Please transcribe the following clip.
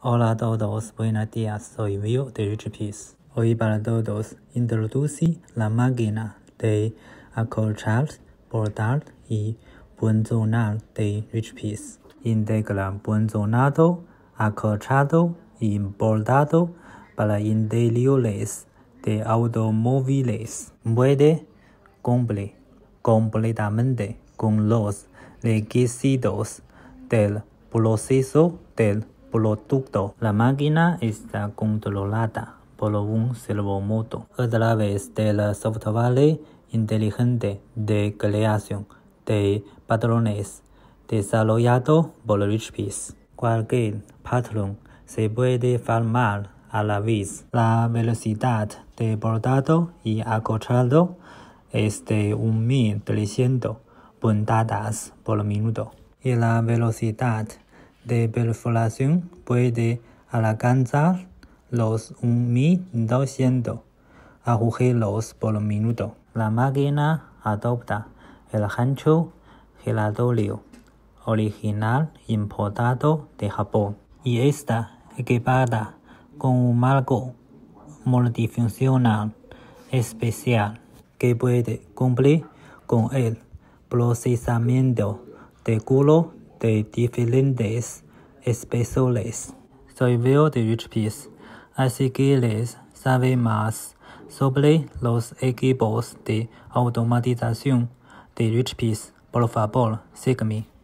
Hola a todos, buenos días, soy Will de Rich Peace. Hoy para todos introduce la máquina de acolchar, bordar y punzonar de Rich Peace. Integra punzonado, acolchado y bordado para interiores de automóviles. Puede cumplir completamente con los requisitos del proceso del producto. La máquina está controlada por un servomotor a través del software inteligente de creación de patrones desarrollado por Richpeace. Cualquier patrón se puede formar a la vez. La velocidad de bordado y acotado es de 1.300 puntadas por minuto y la velocidad de perforación puede alcanzar los 1.200 agujeros por minuto. La máquina adopta el gancho giratorio original importado de Japón y está equipada con un marco multifuncional especial que puede cumplir con el procesamiento de culo de Difilindes Espesoles, Soivio de Richpis, Asigiles, sabe más sobre los equipos de automatización de Richpis. Por favor, sígueme.